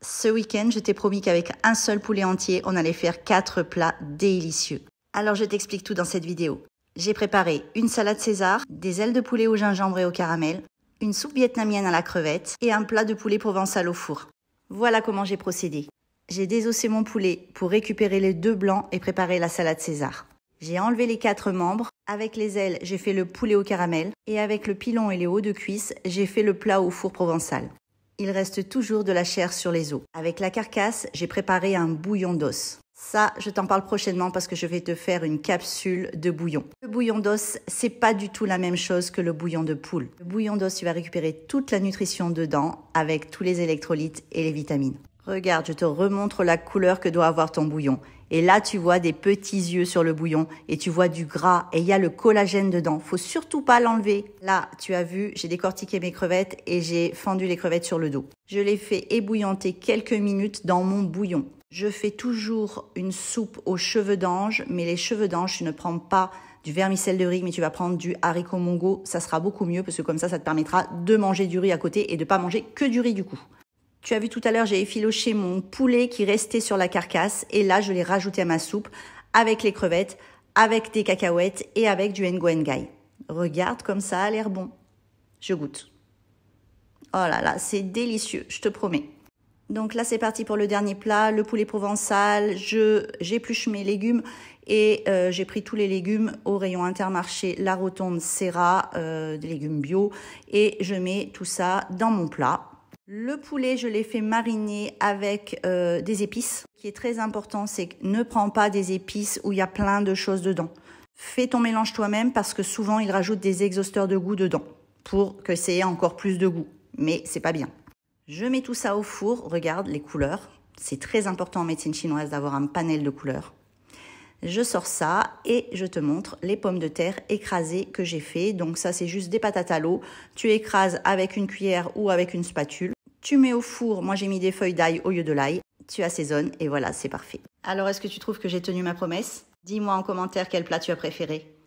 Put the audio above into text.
ce week-end, je t'ai promis qu'avec un seul poulet entier, on allait faire quatre plats délicieux. Alors je t'explique tout dans cette vidéo. J'ai préparé une salade César, des ailes de poulet au gingembre et au caramel, une soupe vietnamienne à la crevette et un plat de poulet provençal au four. Voilà comment j'ai procédé. J'ai désossé mon poulet pour récupérer les deux blancs et préparer la salade César. J'ai enlevé les quatre membres. Avec les ailes, j'ai fait le poulet au caramel. Et avec le pilon et les hauts de cuisse, j'ai fait le plat au four provençal il reste toujours de la chair sur les os. Avec la carcasse, j'ai préparé un bouillon d'os. Ça, je t'en parle prochainement parce que je vais te faire une capsule de bouillon. Le bouillon d'os, c'est pas du tout la même chose que le bouillon de poule. Le bouillon d'os, tu va récupérer toute la nutrition dedans avec tous les électrolytes et les vitamines. Regarde, je te remontre la couleur que doit avoir ton bouillon. Et là, tu vois des petits yeux sur le bouillon et tu vois du gras et il y a le collagène dedans. Faut surtout pas l'enlever. Là, tu as vu, j'ai décortiqué mes crevettes et j'ai fendu les crevettes sur le dos. Je les fais ébouillanter quelques minutes dans mon bouillon. Je fais toujours une soupe aux cheveux d'ange, mais les cheveux d'ange, tu ne prends pas du vermicelle de riz, mais tu vas prendre du haricot mongo. Ça sera beaucoup mieux parce que comme ça, ça te permettra de manger du riz à côté et de pas manger que du riz du coup. Tu as vu tout à l'heure, j'ai effiloché mon poulet qui restait sur la carcasse et là, je l'ai rajouté à ma soupe avec les crevettes, avec des cacahuètes et avec du ngoengai. Regarde comme ça a l'air bon. Je goûte. Oh là là, c'est délicieux, je te promets. Donc là, c'est parti pour le dernier plat, le poulet provençal. Je j'épluche mes légumes et euh, j'ai pris tous les légumes au rayon Intermarché, la Rotonde, Serra, euh, des légumes bio et je mets tout ça dans mon plat. Le poulet, je l'ai fait mariner avec euh, des épices. Ce qui est très important, c'est ne prends pas des épices où il y a plein de choses dedans. Fais ton mélange toi-même parce que souvent ils rajoutent des exhausteurs de goût dedans pour que c'est encore plus de goût. Mais c'est pas bien. Je mets tout ça au four. Regarde les couleurs. C'est très important en médecine chinoise d'avoir un panel de couleurs. Je sors ça et je te montre les pommes de terre écrasées que j'ai fait. Donc ça, c'est juste des patates à l'eau. Tu écrases avec une cuillère ou avec une spatule. Tu mets au four, moi j'ai mis des feuilles d'ail au lieu de l'ail, tu assaisonnes et voilà, c'est parfait. Alors est-ce que tu trouves que j'ai tenu ma promesse Dis-moi en commentaire quel plat tu as préféré.